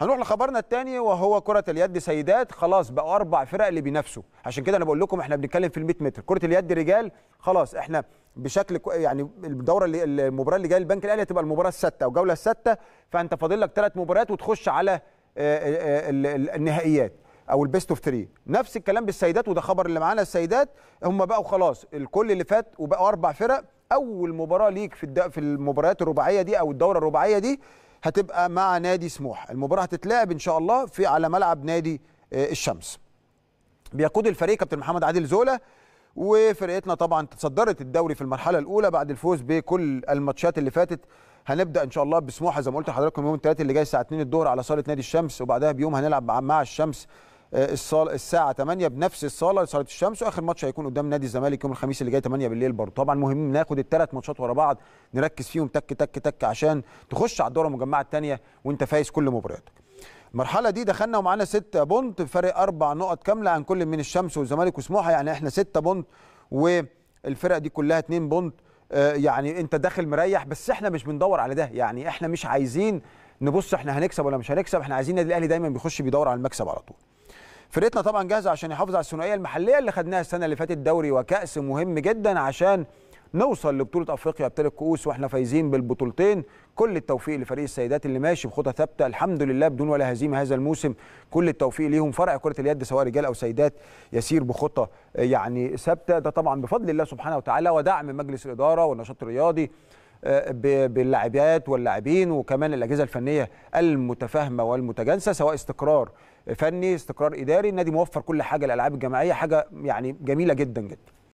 هنروح لخبرنا الثاني وهو كره اليد سيدات خلاص بقوا اربع فرق اللي بينافسوا عشان كده انا بقول لكم احنا بنتكلم في ال 100 متر كره اليد رجال خلاص احنا بشكل يعني الدوره اللي المباراه اللي جايه البنك الاهلي هتبقى المباراه السادسه او الجوله السادسه فانت فاضل لك ثلاث مباريات وتخش على آه، آه، آه، النهائيات او البيست اوف ثري نفس الكلام بالسيدات وده خبر اللي معانا السيدات هم بقوا خلاص الكل اللي فات وبقوا اربع فرق اول مباراه ليك في في المباريات الرباعيه دي او الدوره الرباعيه دي هتبقى مع نادي سموحه المباراه هتتلعب ان شاء الله في على ملعب نادي آه، الشمس بيقود الفريق كابتن محمد عادل زولا وفرقتنا طبعا تصدرت الدوري في المرحله الاولى بعد الفوز بكل الماتشات اللي فاتت هنبدا ان شاء الله بسموحه زي ما قلت لحضراتكم يوم الثلاثاء اللي جاي الساعه 2 الظهر على صاله نادي الشمس وبعدها بيوم هنلعب مع الشمس آه، الصاله الساعه 8 بنفس الصاله لصالة الشمس واخر ماتش هيكون قدام نادي الزمالك يوم الخميس اللي جاي 8 بالليل برضه طبعا مهم ناخد الثلاث ماتشات ورا بعض نركز فيهم تك تك تك عشان تخش على الدوره المجمعه الثانيه وانت فايز كل مبارياتك المرحله دي دخلنا ومعانا ستة بونت بفرق اربع نقط كامله عن كل من الشمس والزمالك وسموحه يعني احنا ستة بونت والفرق دي كلها اتنين بونت آه، يعني انت داخل مريح بس احنا مش بندور على ده يعني احنا مش عايزين نبص احنا هنكسب ولا مش هنكسب احنا عايزين النادي الاهلي دايما بيخش بيدور على المكسب على طول فرقتنا طبعا جاهزه عشان يحافظ على الثنائيه المحليه اللي خدناها السنه اللي فاتت دوري وكاس مهم جدا عشان نوصل لبطوله افريقيا ابطال الكؤوس واحنا فايزين بالبطولتين كل التوفيق لفريق السيدات اللي ماشي بخطى ثابته الحمد لله بدون ولا هزيمه هذا الموسم كل التوفيق ليهم فرع كره اليد سواء رجال او سيدات يسير بخطى يعني ثابته ده طبعا بفضل الله سبحانه وتعالى ودعم مجلس الاداره والنشاط الرياضي آه، باللاعبات واللاعبين وكمان الاجهزه الفنيه المتفاهمه والمتجانسه سواء استقرار فني استقرار اداري النادي موفر كل حاجه الالعاب الجماعيه حاجه يعني جميله جدا جدا